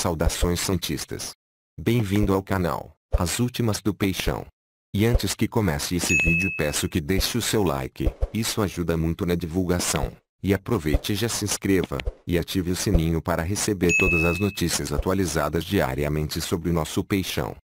Saudações Santistas. Bem-vindo ao canal, As Últimas do Peixão. E antes que comece esse vídeo peço que deixe o seu like, isso ajuda muito na divulgação. E aproveite e já se inscreva, e ative o sininho para receber todas as notícias atualizadas diariamente sobre o nosso peixão.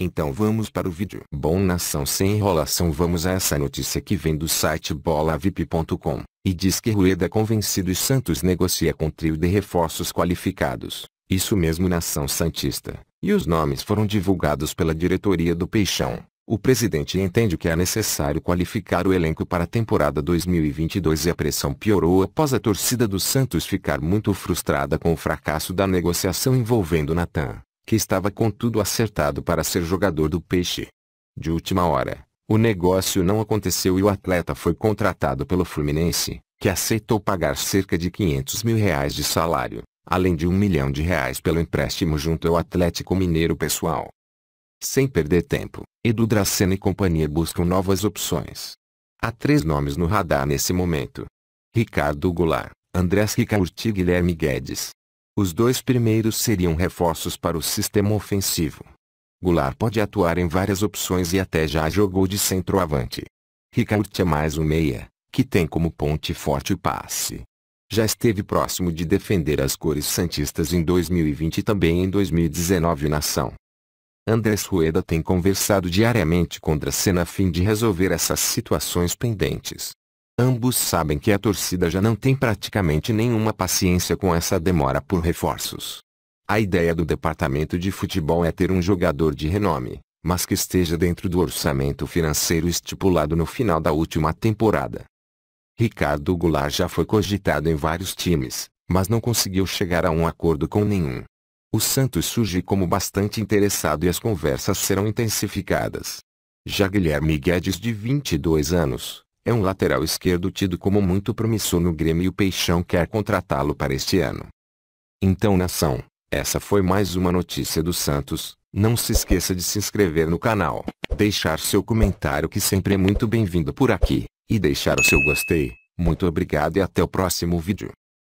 Então vamos para o vídeo. Bom nação sem enrolação vamos a essa notícia que vem do site bolavip.com, e diz que Rueda convencido e Santos negocia com trio de reforços qualificados. Isso mesmo nação santista. E os nomes foram divulgados pela diretoria do Peixão. O presidente entende que é necessário qualificar o elenco para a temporada 2022 e a pressão piorou após a torcida do Santos ficar muito frustrada com o fracasso da negociação envolvendo Natan, que estava contudo acertado para ser jogador do Peixe. De última hora, o negócio não aconteceu e o atleta foi contratado pelo Fluminense, que aceitou pagar cerca de 500 mil reais de salário além de um milhão de reais pelo empréstimo junto ao Atlético Mineiro Pessoal. Sem perder tempo, Edu Dracena e companhia buscam novas opções. Há três nomes no radar nesse momento. Ricardo Goulart, Andrés Ricaurti e Guilherme Guedes. Os dois primeiros seriam reforços para o sistema ofensivo. Goulart pode atuar em várias opções e até já jogou de centroavante. Ricaurti é mais um meia, que tem como ponte forte o passe já esteve próximo de defender as cores santistas em 2020 e também em 2019 na ação. Andrés Rueda tem conversado diariamente contra a cena a fim de resolver essas situações pendentes. Ambos sabem que a torcida já não tem praticamente nenhuma paciência com essa demora por reforços. A ideia do departamento de futebol é ter um jogador de renome, mas que esteja dentro do orçamento financeiro estipulado no final da última temporada. Ricardo Goulart já foi cogitado em vários times, mas não conseguiu chegar a um acordo com nenhum. O Santos surge como bastante interessado e as conversas serão intensificadas. Já Guilherme Guedes, de 22 anos, é um lateral esquerdo tido como muito promissor no Grêmio e o Peixão quer contratá-lo para este ano. Então nação, essa foi mais uma notícia do Santos, não se esqueça de se inscrever no canal, deixar seu comentário que sempre é muito bem-vindo por aqui e deixar o seu gostei. Muito obrigado e até o próximo vídeo.